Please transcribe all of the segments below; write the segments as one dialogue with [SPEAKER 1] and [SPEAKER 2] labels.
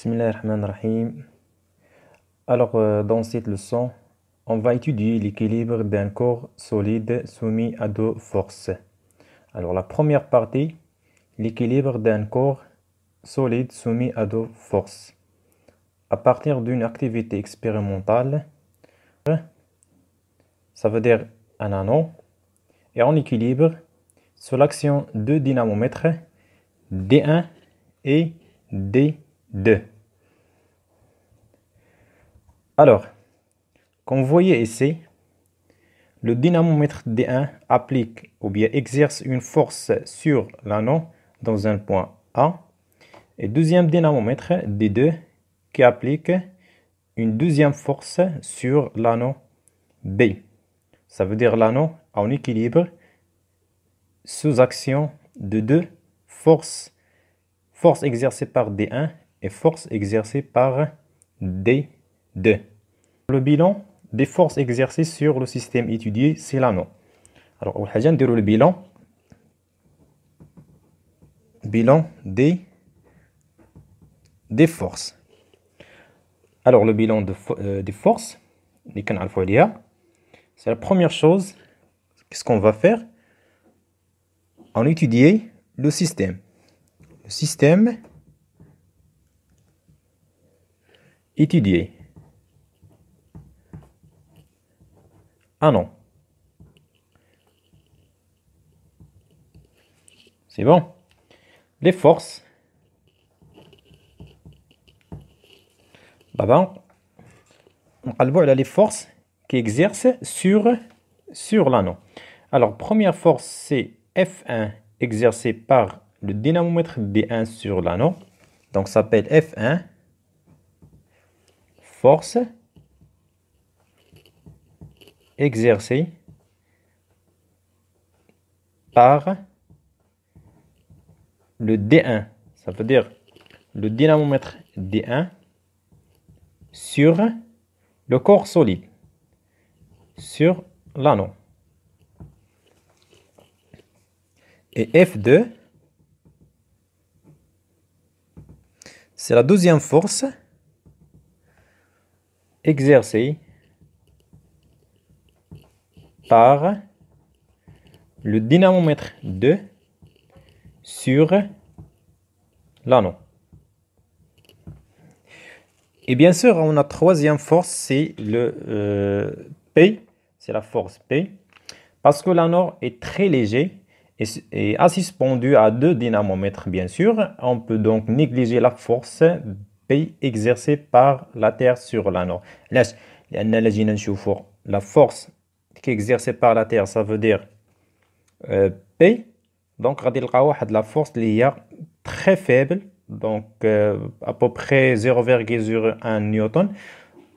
[SPEAKER 1] Bismillah Alors, euh, dans cette leçon, on va étudier l'équilibre d'un corps solide soumis à deux forces. Alors, la première partie, l'équilibre d'un corps solide soumis à deux forces. À partir d'une activité expérimentale, ça veut dire un anneau, et en équilibre sur l'action de dynamomètres D1 et D2 de. Alors, comme vous voyez ici, le dynamomètre D1 applique ou bien exerce une force sur l'anneau dans un point A. Et deuxième dynamomètre D2 qui applique une deuxième force sur l'anneau B. Ça veut dire l'anneau en équilibre sous action de deux forces. Force exercée par D1 et forces exercées par D2. Le bilan des forces exercées sur le système étudié, c'est l'anneau. Alors, on va le bilan. Bilan des, des forces. Alors, le bilan de, euh, des forces, c'est la première chose. Qu'est-ce qu'on va faire On étudier le système. Le système Étudier. ah non C'est bon. Les forces. Bah bas on voit les forces qui exercent sur, sur l'anneau. Alors, première force, c'est F1 exercée par le dynamomètre D1 sur l'anneau. Donc, ça s'appelle F1 force, exercée par le D1. Ça veut dire le dynamomètre D1 sur le corps solide, sur l'anneau. Et F2, c'est la deuxième force exercé par le dynamomètre 2 sur l'anneau. Et bien sûr, on a troisième force, c'est le euh, P, c'est la force P, parce que l'anneau est très léger et, est suspendu à deux dynamomètres, bien sûr. On peut donc négliger la force pays exercé par la Terre sur l'anneau. Laisse, la force qui est exercée par la Terre, ça veut dire euh, P. Donc, de la force qui est très faible, donc euh, à peu près 0,01 newton.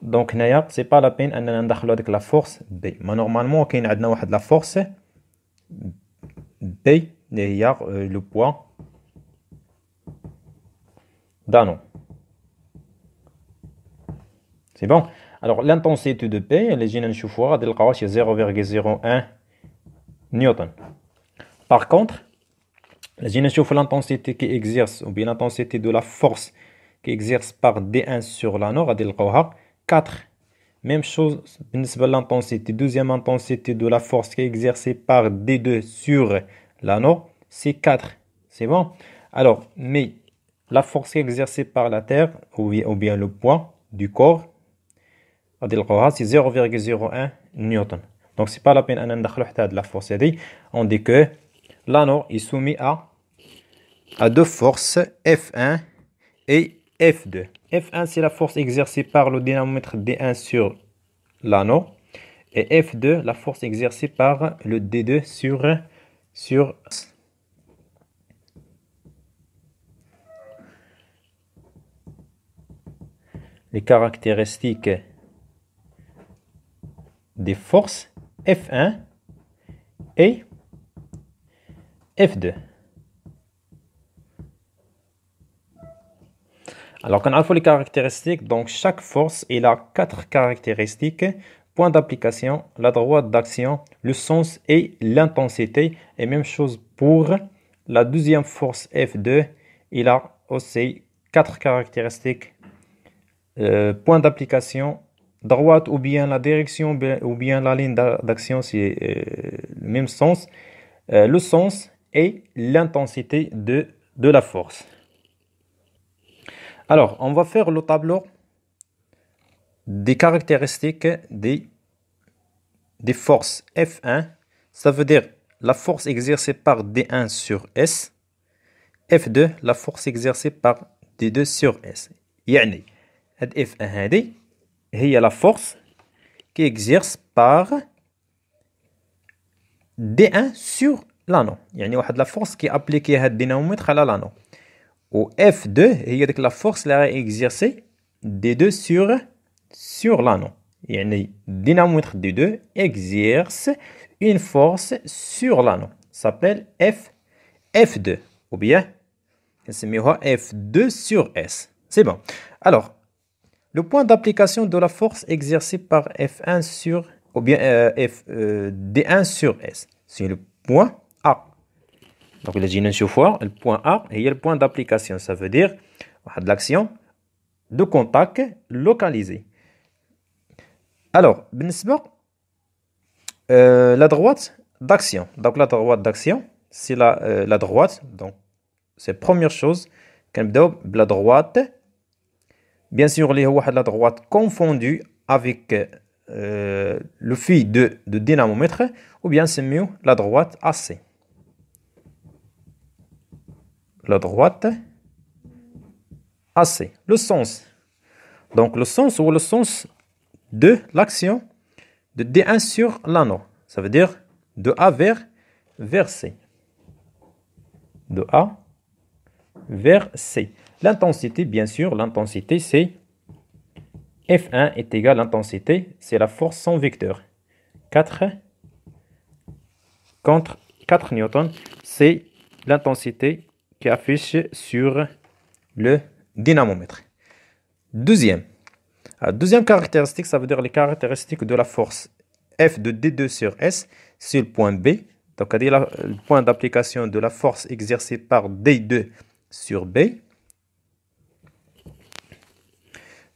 [SPEAKER 1] Donc, n'est pas la peine de avec la force B. Mais normalement, on a la force B, qui est le poids d'un c'est bon Alors l'intensité de P, les chauffoir de c'est 0,01 newton. Par contre, les l'intensité qui exerce, ou bien l'intensité de la force qui exerce par D1 sur la la c'est 4 même chose, l'intensité, deuxième intensité de la force qui est exercée par D2 sur la l'anneau, c'est 4. C'est bon Alors, mais la force exercée par la Terre, ou bien, ou bien le poids du corps, c'est 0,01 newton. Donc, ce n'est pas la peine d'en حتى la force On dit que l'anneau est soumis à deux forces F1 et F2. F1, c'est la force exercée par le dynamomètre D1 sur l'anneau. Et F2, la force exercée par le D2 sur... sur les caractéristiques des forces F1 et F2. Alors, quand on a les caractéristiques, donc chaque force, il a quatre caractéristiques. Point d'application, la droite d'action, le sens et l'intensité. Et même chose pour la deuxième force F2. Il a aussi quatre caractéristiques. Euh, point d'application, droite ou bien la direction ou bien la ligne d'action, c'est le même sens. le sens et l'intensité de, de la force. Alors, on va faire le tableau des caractéristiques des, des forces F1. Ça veut dire la force exercée par D1 sur S. F2, la force exercée par D2 sur S. يعني F1 a la force qui exerce par D1 sur l'anneau يعني واحد لا فورس كي à dynamomètre à l'anneau. Au F2 y a la la force راهي exercée D2 sur sur l'anneau le dynamomètre D2 exerce une force sur l'anneau s'appelle F F2 ou bien نسميوها F2 sur S c'est bon alors le point d'application de la force exercée par F1 sur, ou bien euh, F, euh, D1 sur S, c'est le point A. Donc il a dit une le point A, et il y a le point d'application. Ça veut dire, de l'action de contact localisé. Alors, ben euh, la droite d'action. Donc la droite d'action, c'est la, la droite. Donc c'est première chose, la droite bien sûr les la droite confondues avec euh, le fil de, dynamomètre ou bien c'est mieux la droite AC la droite AC le sens donc le sens ou le sens de l'action de D1 sur l'anneau ça veut dire de A vers C de A vers C L'intensité, bien sûr, l'intensité, c'est F1 est égal à l'intensité, c'est la force sans vecteur. 4 contre 4 newton c'est l'intensité qui affiche sur le dynamomètre. Deuxième. deuxième caractéristique, ça veut dire les caractéristiques de la force F de D2 sur S sur le point B. Donc, c'est le point d'application de la force exercée par D2 sur B.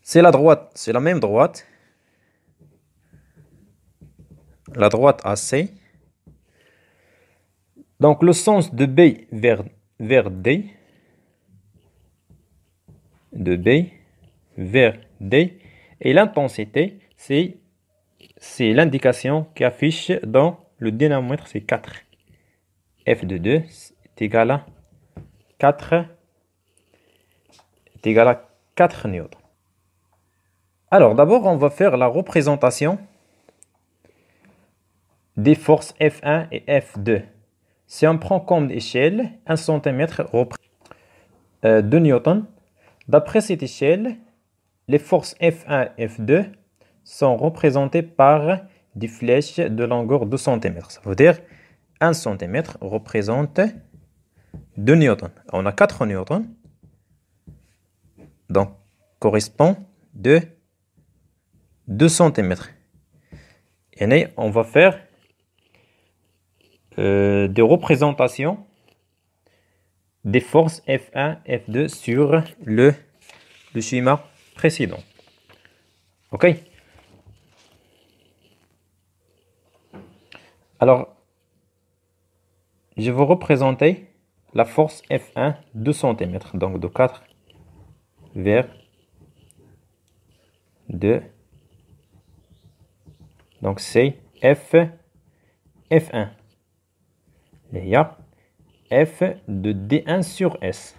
[SPEAKER 1] C'est la droite, c'est la même droite. La droite AC. Donc le sens de B vers, vers D, de B vers D, et l'intensité, c'est l'indication qui affiche dans le dynamomètre, c'est 4. F de 2 est égal à 4, est égal à 4 newtons. Alors d'abord, on va faire la représentation des forces F1 et F2. Si on prend comme échelle 1 cm euh, de Newton, d'après cette échelle, les forces F1 et F2 sont représentées par des flèches de longueur 2 cm. Ça veut dire 1 cm représente 2 newtons. On a 4 newtons. Donc, correspond de 2 cm. Et on va faire euh, des représentations des forces F1, F2 sur le, le schéma précédent. OK Alors, je vais représenter la force F1 2 cm, donc de 4 vers 2 donc c'est F, F1. Il y a F de D1 sur S.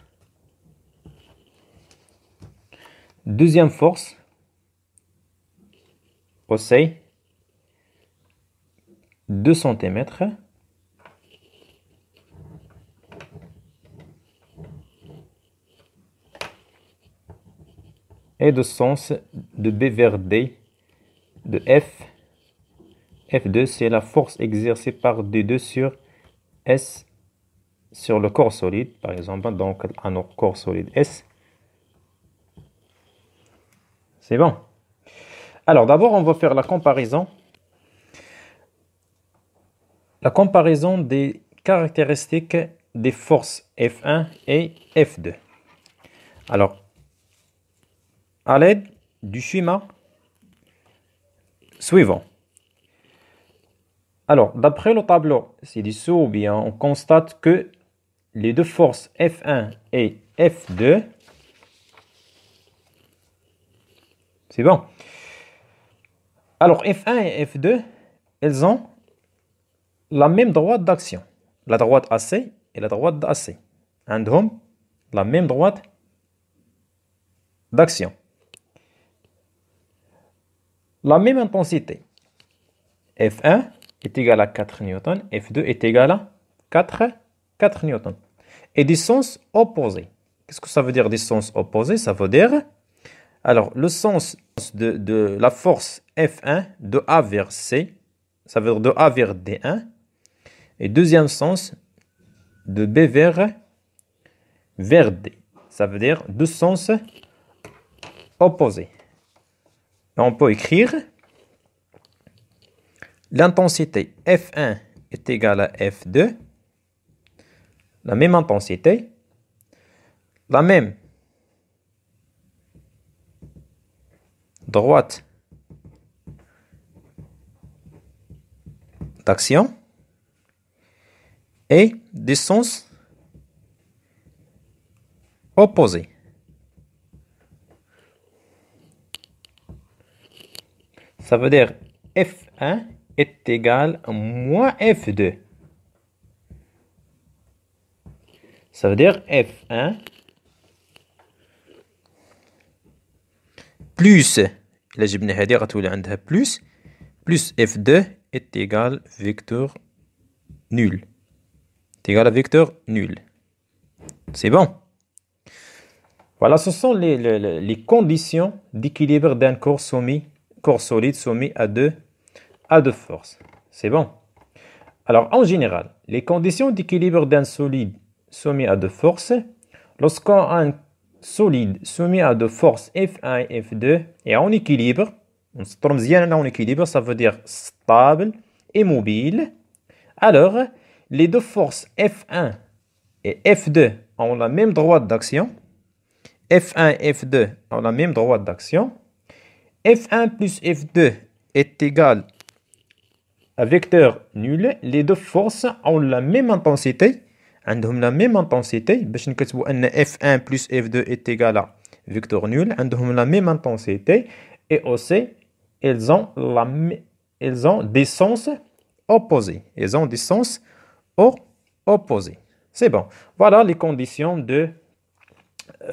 [SPEAKER 1] Deuxième force, c'est 2 cm. et de sens de B vers D de F F2, c'est la force exercée par D2 sur S sur le corps solide, par exemple, donc un corps solide S. C'est bon. Alors d'abord, on va faire la comparaison. La comparaison des caractéristiques des forces F1 et F2. Alors, à l'aide du schéma suivant. Alors, d'après le tableau ci bien, on constate que les deux forces F1 et F2, c'est bon. Alors, F1 et F2, elles ont la même droite d'action. La droite AC et la droite AC. donc, la même droite d'action. La même intensité. F1 est égal à 4 newtons. F2 est égal à 4, 4 newtons. Et des sens opposés. Qu'est-ce que ça veut dire des sens opposés Ça veut dire... Alors, le sens de, la force F1 de A vers C, ça veut dire de A vers D1. Et deuxième sens, de B vers, vers D. Ça veut dire deux sens opposés. on peut écrire L'intensité F1 est égale à F2. La même intensité. La même droite d'action et des sens opposés. Ça veut dire F1 est égal à moins F2. Ça veut dire F1 plus, là j'ai dit plus, plus F2 est égal à vecteur nul. Est égal à vecteur nul. C'est bon. Voilà, ce sont les, conditions d'équilibre d'un corps, corps solide soumis à deux de force. C'est bon. Alors, en général, les conditions d'équilibre d'un solide soumis à deux forces lorsqu'un solide soumis à deux forces F1 et F2 est en équilibre, en équilibre, ça veut dire stable et mobile, alors les deux forces F1 et F2 ont la même droite d'action, F1 et F2 ont la même droite d'action, F1 plus F2 est égal un vecteur nul, les deux forces ont la même intensité. عندهم hein, la même intensité باش نكتبوا ان F1 plus F2 est égal à vecteur nul عندهم hein, la même intensité et aussi elles ont la elles ont des sens opposés elles ont des sens opposés c'est bon voilà les conditions de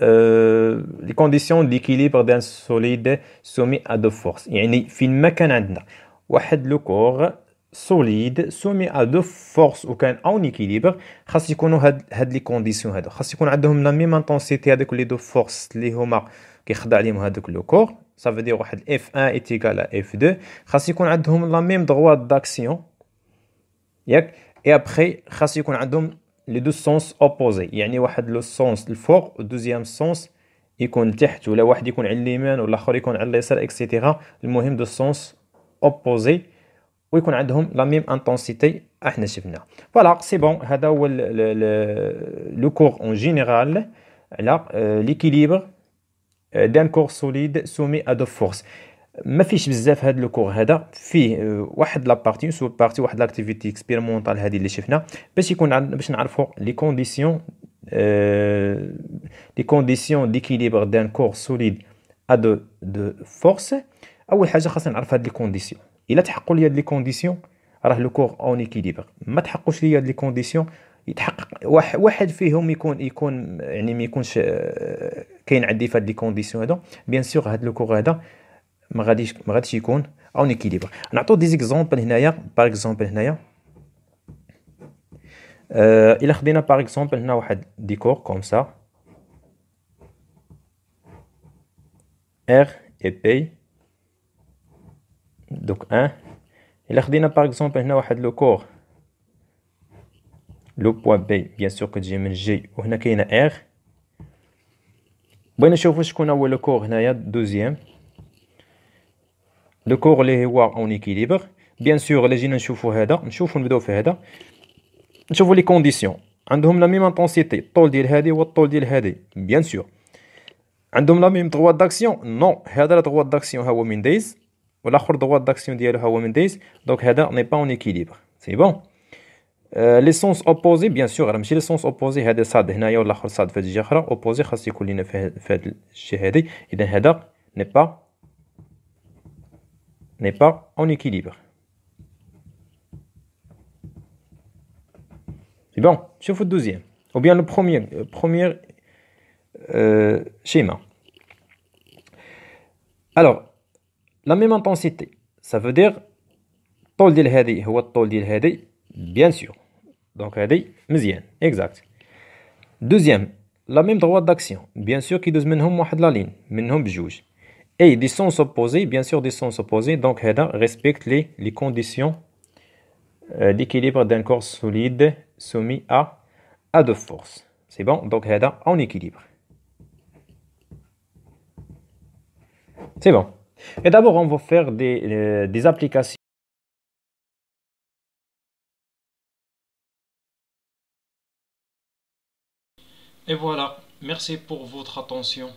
[SPEAKER 1] euh, les conditions d'équilibre d'un solide soumis à deux forces يعني فين ما كان عندنا واحد لو كور سوليد سومي ا دو فورس وكان اون ايكيليبر خاص يكونوا هاد هاد لي كونديسيون هادو خاص يكون عندهم لا ميم انتونسيتي هادوك لي دو فورس اللي هما كيخضع عليهم هادوك لو كور سا فو واحد اف 1 ايتيكال اف 2 خاص يكون عندهم لا ميم دغوا داكسيون ياك اي ابخي خاص يكون عندهم لي دو سونس اوبوزي يعني واحد لو سونس الفوق ودوزيام سونس يكون تحت ولا واحد يكون على اليمين والاخر يكون على اليسار اكسيتيرا المهم دو سونس اوبوزي ويكون عندهم لا ميم انتونسيتي احنا شفنا فوالا سي بون هذا هو لو كور اون جينيرال على ليكيليبر دان كور سوليد سومي ا دو فورس ما فيش بزاف لو كور هذا فيه آه، واحد لابارتي سو بارتي واحد لاكتيفيتي اكسبيرمونتال هذه اللي شفنا باش يكون باش نعرفوا لي كونديسيون لي كونديسيون ديكيليبر دان كور سوليد ا دو دو فورس اول حاجه خاصنا نعرف هاد لي كونديسيون الا تحققوا لي هاد لي كونديسيون راه لو كور اون ايكيليبر ما تحققوش لي هاد لي كونديسيون يتحقق واحد فيهم يكون يكون يعني ما يكونش آه، كاين عندي في هاد لي كونديسيون هادو بيان سور هاد لو كور هذا ما غاديش ما غاديش يكون اون ايكيليبر نعطيو دي زيكزامبل هنايا باغ اكزومبل هنايا آه، الا خدينا باغ اكزومبل هنا واحد ديكور كوم سا ار اي بي دوك ان الا خدينا باغ اكزومبل هنا واحد لو كور لو بوا بي بيان سور كتجي من جي وهنا كاينه ار بغينا نشوفو شكون هو لو كور هنايا دوزيام لو كور لي هو اون ايكيليبر بيان سور الا جينا نشوفو هذا نشوفو نبداو في هذا نشوفو لي كونديسيون عندهم لا ميم انتونسيتي الطول ديال هادي هو الطول ديال هادي بيان سور عندهم لا ميم دغوا داكسيون نو هذا لا دغوا داكسيون ها هو من دايز والاخر droit d'action ديالها هو Mendes donc هذا n'est pas en équilibre c'est bon euh, les sens opposés bien sûr راه ماشي les sens opposés هذا صاد هنايا والاخر صاد ça de الجهه اخرى opposé خاص يكون لنا في هذا الشيء هذه اذا هذا n'est pas n'est pas en équilibre. C'est bon, je fais le deuxième. Ou bien le premier, le euh, euh, schéma. Alors, la même intensité, ça veut dire paul bien sûr. Donc exact exact. Deuxième, la même droite d'action, bien sûr qui doivent moins de la ligne, mais Et des sens opposés, bien sûr des sens opposés. Donc respecte les conditions euh, d'équilibre d'un corps solide soumis à à deux forces. C'est bon. Donc en équilibre. C'est bon. Et d'abord, on va faire euh, des, applications. Et voilà, merci pour votre attention.